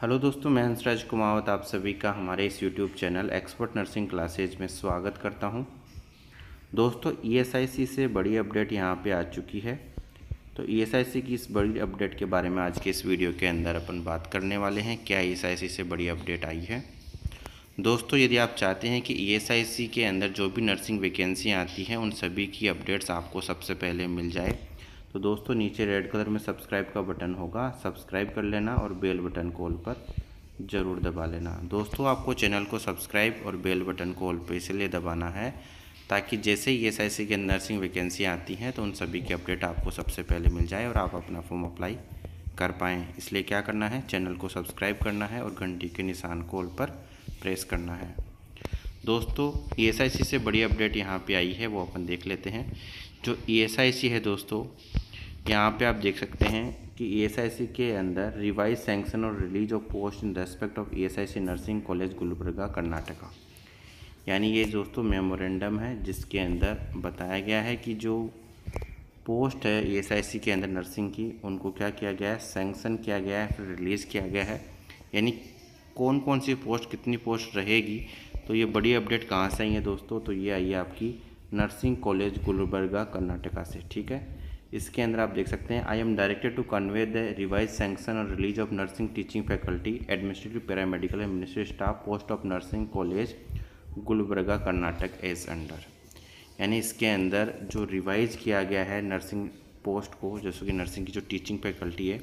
hello दोस्तों मैं हंसराज कुमावत आप सभी का हमारे इस YouTube channel expert nursing classes में स्वागत करता हूं दोस्तों ईएसआईसी e से बड़ी अपडेट यहां पे आ चुकी है तो ईएसआईसी e की इस बड़ी अपडेट के बारे में आज के इस वीडियो के अंदर अपन बात करने वाले हैं क्या ईएसआईसी e से बड़ी अपडेट आई है दोस्तों यदि आप चाहते हैं कि ई के अंदर जो भी नर्सिंग वैकेंसी आती हैं उन सभी की अपडेट्स आपको सबसे पहले मिल जाए तो दोस्तों नीचे रेड कलर में सब्सक्राइब का बटन होगा सब्सक्राइब कर लेना और बेल बटन कॉल पर ज़रूर दबा लेना दोस्तों आपको चैनल को सब्सक्राइब और बेल बटन कॉल पर इसलिए दबाना है ताकि जैसे ही एस आई सी के नर्सिंग वैकेंसियाँ आती हैं तो उन सभी की अपडेट आपको सबसे पहले मिल जाए और आप अपना फॉर्म अप्लाई कर पाएँ इसलिए क्या करना है चैनल को सब्सक्राइब करना है और घंटी के निशान कॉल पर प्रेस करना है दोस्तों ई एस आई सी से बड़ी अपडेट यहाँ पे आई है वो अपन देख लेते हैं जो ई e है दोस्तों यहाँ पे आप देख सकते हैं कि ई e के अंदर रिवाइज सेंक्शन और release of post in respect of E nursing college Gulbarga Karnataka यानी ये दोस्तों मेमोरेंडम है जिसके अंदर बताया गया है कि जो पोस्ट है ई e के अंदर नर्सिंग की उनको क्या किया गया है सैंक्शन किया गया है फिर रिलीज़ किया गया है यानी कौन कौन सी पोस्ट कितनी पोस्ट रहेगी तो ये बड़ी अपडेट कहाँ से आई है दोस्तों तो ये आई है आपकी नर्सिंग कॉलेज गुलबर्गा कर्नाटका से ठीक है इसके अंदर आप देख सकते हैं I am directed to convey the revise sanction और release of nursing teaching faculty administrative paramedical administrative staff post of nursing college Gulbarga Karnataka as under यानी इसके अंदर जो रिवाइज किया गया है नर्सिंग पोस्ट को जैसे कि नर्सिंग की जो टीचिंग फैकल्टी है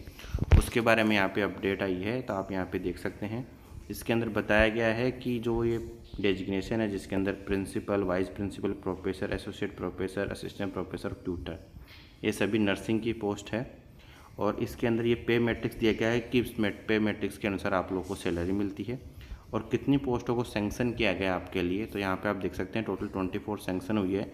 उसके बारे में यहाँ पे अपडेट आई है तो आप यहाँ पे देख सकते हैं इसके अंदर बताया गया है कि जो ये डेजिग्नेशन है जिसके अंदर principal vice principal professor associate professor assistant professor tutor ये सभी नर्सिंग की पोस्ट है और इसके अंदर ये पे मैट्रिक्स दिया गया है कि पे मैट्रिक्स के अनुसार आप लोगों को सैलरी मिलती है और कितनी पोस्टों को सेंक्शन किया गया आपके लिए तो यहाँ पे आप देख सकते हैं टोटल फोर सेंक्शन हुई है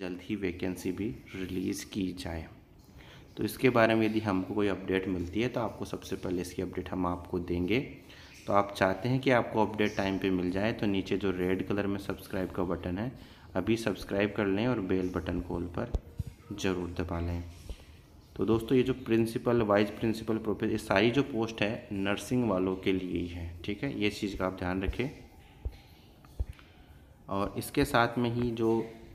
जल्द ही वैकेंसी भी रिलीज़ की जाए तो इसके बारे में यदि हमको कोई अपडेट मिलती है तो आपको सबसे पहले इसकी अपडेट हम आपको देंगे तो आप चाहते हैं कि आपको अपडेट टाइम पे मिल जाए तो नीचे जो रेड कलर में सब्सक्राइब का बटन है अभी सब्सक्राइब कर लें और बेल बटन कॉल पर ज़रूर दबा लें तो दोस्तों ये जो प्रिंसिपल वाइस प्रिंसिपल प्रोफेसर ये सारी जो पोस्ट है नर्सिंग वालों के लिए ही है ठीक है ये चीज़ का आप ध्यान रखें और इसके साथ में ही जो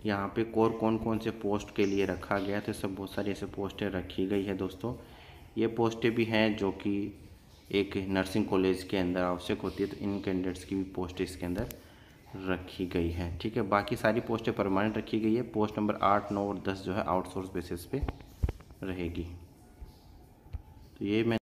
यहाँ पे कोर कौन कौन से पोस्ट के लिए रखा गया था तो सब बहुत सारी ऐसे पोस्टें रखी गई है दोस्तों ये पोस्टें भी हैं जो कि एक नर्सिंग कॉलेज के अंदर आवश्यक होती है तो इन कैंडिडेट्स की भी पोस्ट इसके अंदर रखी गई है ठीक है बाकी सारी पोस्टें परमानेंट रखी गई है पोस्ट नंबर आठ नौ और दस जो है आउटसोर्स बेसिस पे रहेगी तो ये मैं